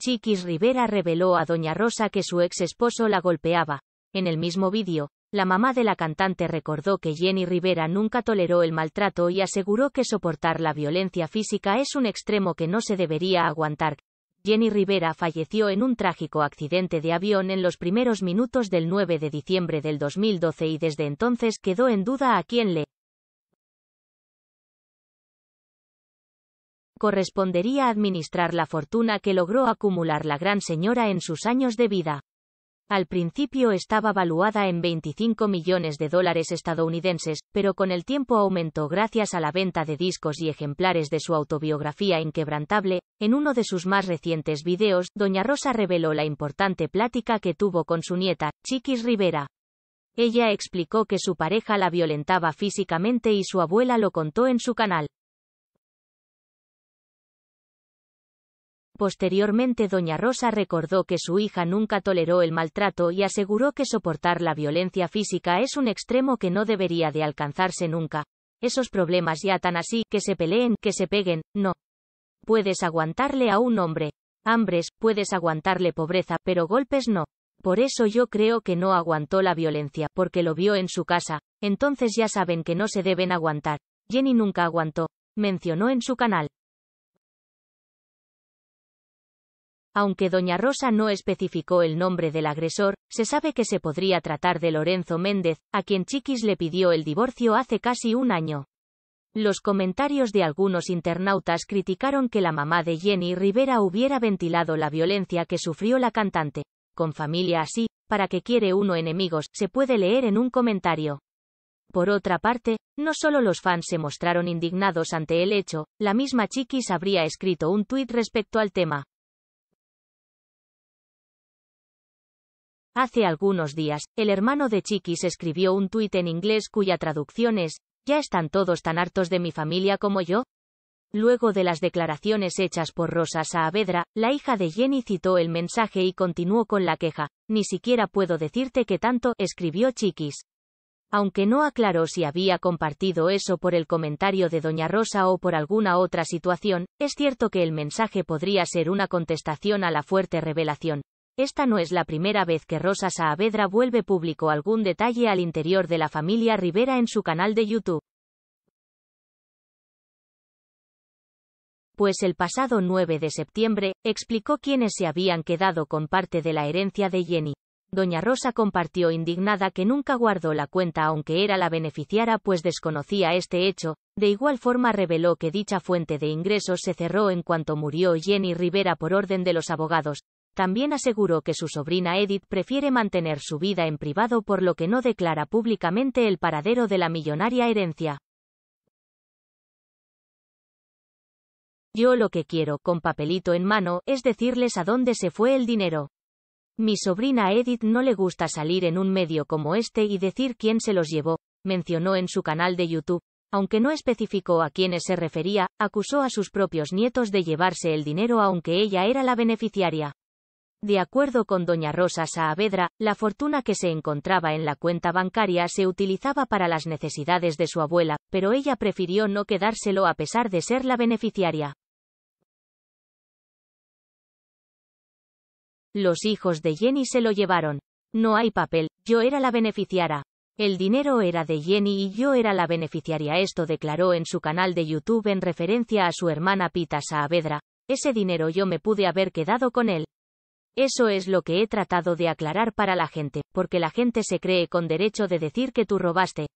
Chiquis Rivera reveló a Doña Rosa que su ex esposo la golpeaba. En el mismo vídeo, la mamá de la cantante recordó que Jenny Rivera nunca toleró el maltrato y aseguró que soportar la violencia física es un extremo que no se debería aguantar. Jenny Rivera falleció en un trágico accidente de avión en los primeros minutos del 9 de diciembre del 2012 y desde entonces quedó en duda a quién le correspondería administrar la fortuna que logró acumular la gran señora en sus años de vida. Al principio estaba valuada en 25 millones de dólares estadounidenses, pero con el tiempo aumentó gracias a la venta de discos y ejemplares de su autobiografía Inquebrantable. En uno de sus más recientes videos, Doña Rosa reveló la importante plática que tuvo con su nieta, Chiquis Rivera. Ella explicó que su pareja la violentaba físicamente y su abuela lo contó en su canal. Posteriormente doña Rosa recordó que su hija nunca toleró el maltrato y aseguró que soportar la violencia física es un extremo que no debería de alcanzarse nunca. Esos problemas ya tan así, que se peleen, que se peguen, no. Puedes aguantarle a un hombre. Hambres, puedes aguantarle pobreza, pero golpes no. Por eso yo creo que no aguantó la violencia, porque lo vio en su casa, entonces ya saben que no se deben aguantar. Jenny nunca aguantó, mencionó en su canal. Aunque doña Rosa no especificó el nombre del agresor, se sabe que se podría tratar de Lorenzo Méndez, a quien Chiquis le pidió el divorcio hace casi un año. Los comentarios de algunos internautas criticaron que la mamá de Jenny Rivera hubiera ventilado la violencia que sufrió la cantante. Con familia así, para que quiere uno enemigos, se puede leer en un comentario. Por otra parte, no solo los fans se mostraron indignados ante el hecho, la misma Chiquis habría escrito un tuit respecto al tema. Hace algunos días, el hermano de Chiquis escribió un tuit en inglés cuya traducción es, ya están todos tan hartos de mi familia como yo. Luego de las declaraciones hechas por Rosa Saavedra, la hija de Jenny citó el mensaje y continuó con la queja, ni siquiera puedo decirte que tanto, escribió Chiquis. Aunque no aclaró si había compartido eso por el comentario de Doña Rosa o por alguna otra situación, es cierto que el mensaje podría ser una contestación a la fuerte revelación, esta no es la primera vez que Rosa Saavedra vuelve público algún detalle al interior de la familia Rivera en su canal de YouTube. Pues el pasado 9 de septiembre, explicó quiénes se habían quedado con parte de la herencia de Jenny. Doña Rosa compartió indignada que nunca guardó la cuenta aunque era la beneficiara pues desconocía este hecho, de igual forma reveló que dicha fuente de ingresos se cerró en cuanto murió Jenny Rivera por orden de los abogados, también aseguró que su sobrina Edith prefiere mantener su vida en privado por lo que no declara públicamente el paradero de la millonaria herencia. Yo lo que quiero, con papelito en mano, es decirles a dónde se fue el dinero. Mi sobrina Edith no le gusta salir en un medio como este y decir quién se los llevó, mencionó en su canal de YouTube. Aunque no especificó a quiénes se refería, acusó a sus propios nietos de llevarse el dinero aunque ella era la beneficiaria. De acuerdo con doña Rosa Saavedra, la fortuna que se encontraba en la cuenta bancaria se utilizaba para las necesidades de su abuela, pero ella prefirió no quedárselo a pesar de ser la beneficiaria. Los hijos de Jenny se lo llevaron. No hay papel, yo era la beneficiaria. El dinero era de Jenny y yo era la beneficiaria. Esto declaró en su canal de YouTube en referencia a su hermana Pita Saavedra. Ese dinero yo me pude haber quedado con él. Eso es lo que he tratado de aclarar para la gente, porque la gente se cree con derecho de decir que tú robaste,